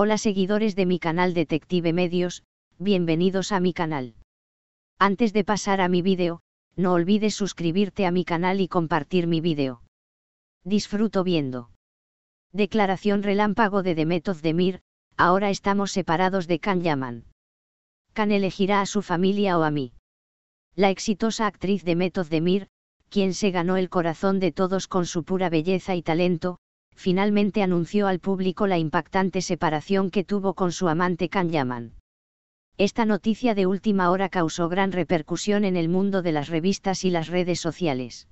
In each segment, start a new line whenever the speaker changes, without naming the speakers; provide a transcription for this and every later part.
Hola seguidores de mi canal Detective Medios, bienvenidos a mi canal. Antes de pasar a mi vídeo, no olvides suscribirte a mi canal y compartir mi vídeo. Disfruto viendo. Declaración relámpago de de Demir, ahora estamos separados de Can Yaman. Can elegirá a su familia o a mí. La exitosa actriz de Demir, quien se ganó el corazón de todos con su pura belleza y talento, finalmente anunció al público la impactante separación que tuvo con su amante Kan Yaman. Esta noticia de última hora causó gran repercusión en el mundo de las revistas y las redes sociales.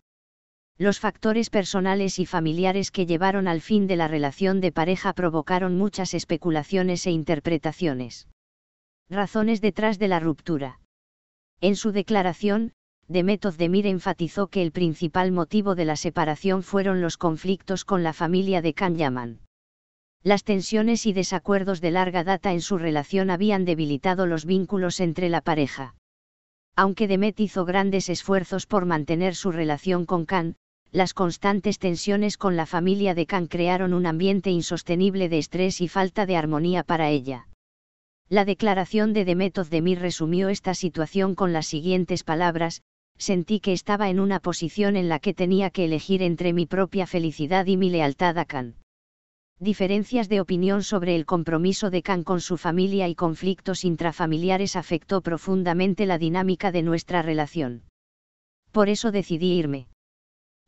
Los factores personales y familiares que llevaron al fin de la relación de pareja provocaron muchas especulaciones e interpretaciones. Razones detrás de la ruptura. En su declaración, de Demir enfatizó que el principal motivo de la separación fueron los conflictos con la familia de Can Yaman. Las tensiones y desacuerdos de larga data en su relación habían debilitado los vínculos entre la pareja. Aunque Demet hizo grandes esfuerzos por mantener su relación con Khan, las constantes tensiones con la familia de Can crearon un ambiente insostenible de estrés y falta de armonía para ella. La declaración de de Mir resumió esta situación con las siguientes palabras, sentí que estaba en una posición en la que tenía que elegir entre mi propia felicidad y mi lealtad a Khan. Diferencias de opinión sobre el compromiso de Khan con su familia y conflictos intrafamiliares afectó profundamente la dinámica de nuestra relación. Por eso decidí irme.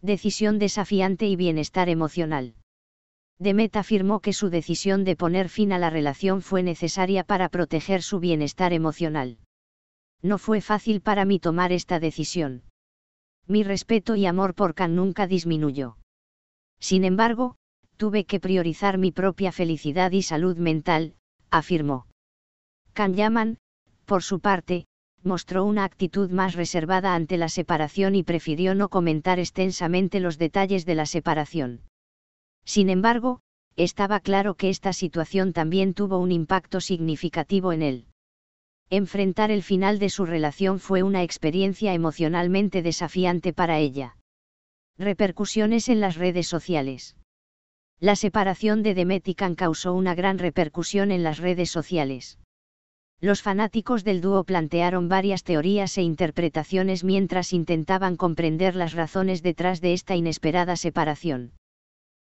Decisión desafiante y bienestar emocional. Demet afirmó que su decisión de poner fin a la relación fue necesaria para proteger su bienestar emocional no fue fácil para mí tomar esta decisión. Mi respeto y amor por Khan nunca disminuyó. Sin embargo, tuve que priorizar mi propia felicidad y salud mental, afirmó. Khan Yaman, por su parte, mostró una actitud más reservada ante la separación y prefirió no comentar extensamente los detalles de la separación. Sin embargo, estaba claro que esta situación también tuvo un impacto significativo en él enfrentar el final de su relación fue una experiencia emocionalmente desafiante para ella. Repercusiones en las redes sociales. La separación de Demetican causó una gran repercusión en las redes sociales. Los fanáticos del dúo plantearon varias teorías e interpretaciones mientras intentaban comprender las razones detrás de esta inesperada separación.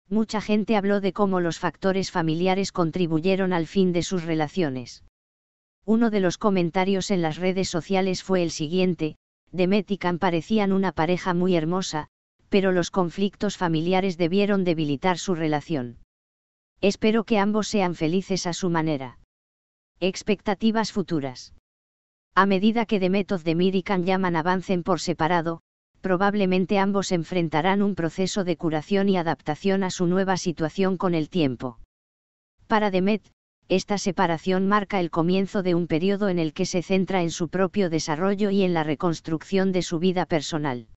Mucha gente habló de cómo los factores familiares contribuyeron al fin de sus relaciones. Uno de los comentarios en las redes sociales fue el siguiente, Demet y Khan parecían una pareja muy hermosa, pero los conflictos familiares debieron debilitar su relación. Espero que ambos sean felices a su manera. Expectativas futuras. A medida que Demet of y Khan Yaman avancen por separado, probablemente ambos enfrentarán un proceso de curación y adaptación a su nueva situación con el tiempo. Para Demet, esta separación marca el comienzo de un periodo en el que se centra en su propio desarrollo y en la reconstrucción de su vida personal.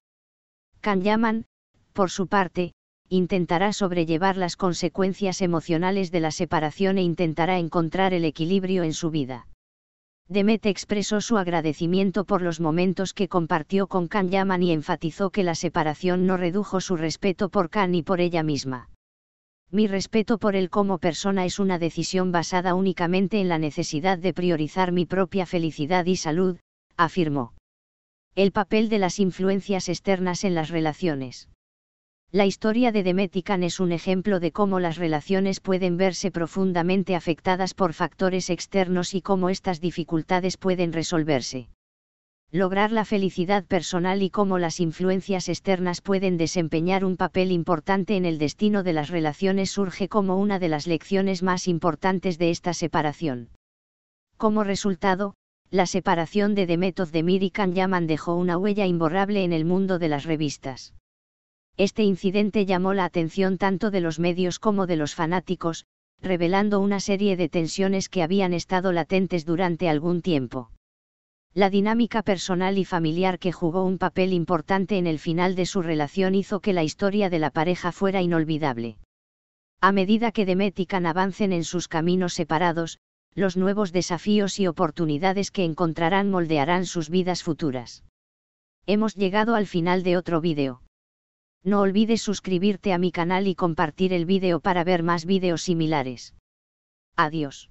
Yaman, por su parte, intentará sobrellevar las consecuencias emocionales de la separación e intentará encontrar el equilibrio en su vida. Demet expresó su agradecimiento por los momentos que compartió con Kanyaman y enfatizó que la separación no redujo su respeto por Kan y por ella misma. Mi respeto por él como persona es una decisión basada únicamente en la necesidad de priorizar mi propia felicidad y salud, afirmó. El papel de las influencias externas en las relaciones. La historia de Demetican es un ejemplo de cómo las relaciones pueden verse profundamente afectadas por factores externos y cómo estas dificultades pueden resolverse lograr la felicidad personal y cómo las influencias externas pueden desempeñar un papel importante en el destino de las relaciones surge como una de las lecciones más importantes de esta separación. Como resultado, la separación de Method de Mirikan Yaman dejó una huella imborrable en el mundo de las revistas. Este incidente llamó la atención tanto de los medios como de los fanáticos, revelando una serie de tensiones que habían estado latentes durante algún tiempo. La dinámica personal y familiar que jugó un papel importante en el final de su relación hizo que la historia de la pareja fuera inolvidable. A medida que Demetican avancen en sus caminos separados, los nuevos desafíos y oportunidades que encontrarán moldearán sus vidas futuras. Hemos llegado al final de otro vídeo. No olvides suscribirte a mi canal y compartir el vídeo para ver más vídeos similares. Adiós.